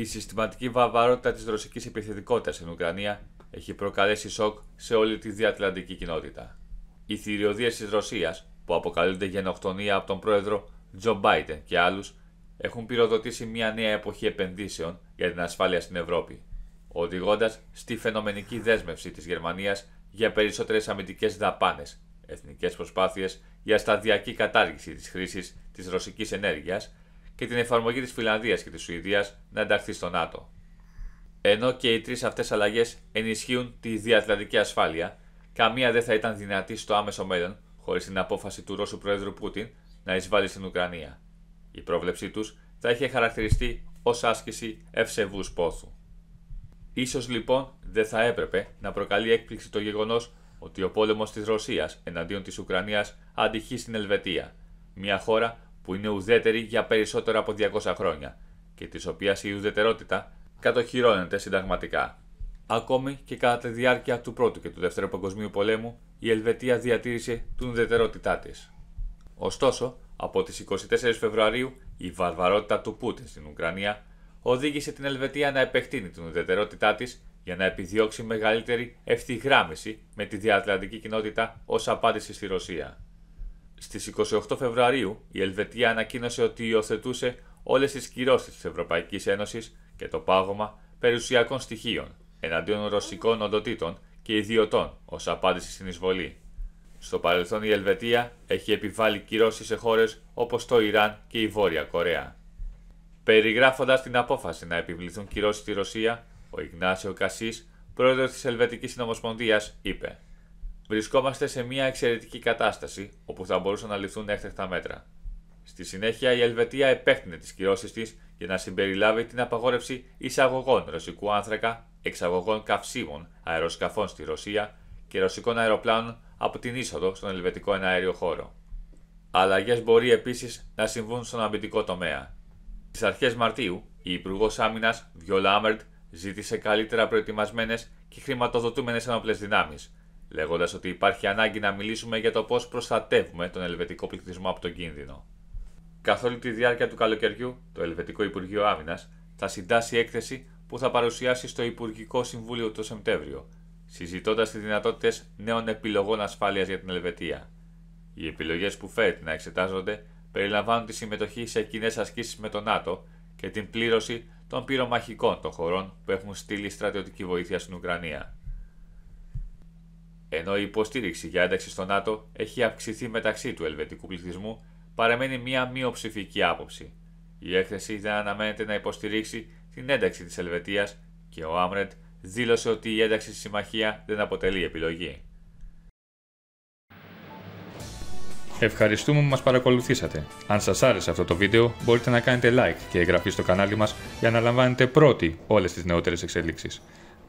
Η συστηματική βαβαρότητα της ρωσικής επιθετικότητας στην Ουκρανία έχει προκαλέσει σοκ σε όλη τη διατλαντική κοινότητα. Οι θηριωδίες της Ρωσίας, που αποκαλούνται γενοκτονία από τον πρόεδρο Τζο Μπάιντεν και άλλους, έχουν πυροδοτήσει μια νέα εποχή επενδύσεων για την ασφάλεια στην Ευρώπη, οδηγώντας στη φαινομενική δέσμευση της Γερμανίας για περισσότερες αμυντικές δαπάνες, εθνικές προσπάθειες για σταδιακή κατάργηση της χρήσης της ρωσικής ενέργειας και την εφαρμογή της Φιλανδίας και της Σουηδίας να ενταχθεί στο ΝΑΤΟ. Ενώ και οι τρεις αυτές αλλαγές ενισχύουν τη διατλαντική ασφάλεια, καμία δεν θα ήταν δυνατή στο άμεσο μέλλον χωρίς την απόφαση του Ρώσου Πρόεδρου Πούτιν να εισβάλλει στην Ουκρανία. Η πρόβλεψή τους θα είχε χαρακτηριστεί ως άσκηση ευσεβούς πόθου. Σω λοιπόν δεν θα έπρεπε να προκαλεί έκπληξη το γεγονός ότι ο πόλεμος της Ρωσίας, εναντίον της Ουκρανίας, αντυχεί στην Ελβετία, μια χώρα που είναι ουδέτερη για περισσότερα από 200 χρόνια και της οποίας η ουδετερότητα κατοχυρώνεται συνταγματικά. Ακόμη και κατά τη διάρκεια του Πρώτου και του Δεύτερου Παγκοσμίου Πολέμου, η Ελβετία διατήρησε την ουδετερότητά της. Ωστόσο, από τις 24 Φεβρουαρίου, η βαρβαρότητα του Πούτιν στην Ουκρανία οδήγησε την Ελβετία να επεκτείνει την ουδετερότητά της για να επιδιώξει μεγαλύτερη ευθυγράμμιση με τη διατλαντική κοινότητα ως απάντηση στη Ρωσία. Στις 28 Φεβρουαρίου, η Ελβετία ανακοίνωσε ότι υιοθετούσε όλες τις κυρώσεις της Ευρωπαϊκής Ένωσης και το πάγωμα περιουσιακών στοιχείων εναντίον ρωσικών οντοτήτων και ιδιωτών ως απάντηση στην εισβολή. Στο παρελθόν, η Ελβετία έχει επιβάλει κυρώσεις σε χώρες όπως το Ιράν και η Βόρεια Κορέα. Περιγράφοντας την απόφαση να επιβληθούν κυρώσεις στη Ρωσία, ο Ιγνάσιο Κασή, πρόεδρος της Ελβετικής Συνομοσπονδίας, είπε. Βρισκόμαστε σε μια εξαιρετική κατάσταση όπου θα μπορούσαν να ληφθούν έκτακτα μέτρα. Στη συνέχεια, η Ελβετία επέκτηνε τις κυρώσεις της για να συμπεριλάβει την απαγόρευση εισαγωγών ρωσικού άνθρακα, εξαγωγών καυσίμων αεροσκαφών στη Ρωσία και ρωσικών αεροπλάνων από την είσοδο στον ελβετικό εναέριο χώρο. Αλλαγές μπορεί επίσης να συμβούν στον αμυντικό τομέα. Στις αρχές Μαρτίου, η Υπουργός Άμυνας Βιόλα ζήτησε καλύτερα προετοιμασμένες και χρηματοδοτούμενες ενόπλες δυνάμεις λέγοντας ότι υπάρχει ανάγκη να μιλήσουμε για το πώς προστατεύουμε τον ελβετικό πληθυσμό από τον κίνδυνο. Καθ' όλη τη διάρκεια του καλοκαιριού, το Ελβετικό Υπουργείο Άμυνας θα συντάσει έκθεση που θα παρουσιάσει στο Υπουργικό Συμβούλιο το Σεπτέμβριο, συζητώντας τις δυνατότητες νέων επιλογών ασφάλειας για την Ελβετία. Οι επιλογές που φέρεται να εξετάζονται περιλαμβάνουν τη συμμετοχή σε κοινές ασκήσεις με το ΝΑΤΟ και την πλήρωση των πυρομαχικών των χωρών που έχουν στείλει στρατιωτική βοήθεια στην Ουκρανία. Ενώ η υποστήριξη για ένταξη στο ΝΑΤΟ έχει αυξηθεί μεταξύ του ελβετικού πληθυσμού, παραμένει μια μειοψηφική άποψη. Η έκθεση δεν αναμένεται να υποστηρίξει την ένταξη της Ελβετίας και ο Άμρετ δήλωσε ότι η ένταξη στη συμμαχία δεν αποτελεί επιλογή. Ευχαριστούμε που μας παρακολουθήσατε. Αν σας άρεσε αυτό το βίντεο, μπορείτε να κάνετε like και εγγραφή στο κανάλι μας για να λαμβάνετε πρώτοι όλες τις νεότερες εξελίξεις.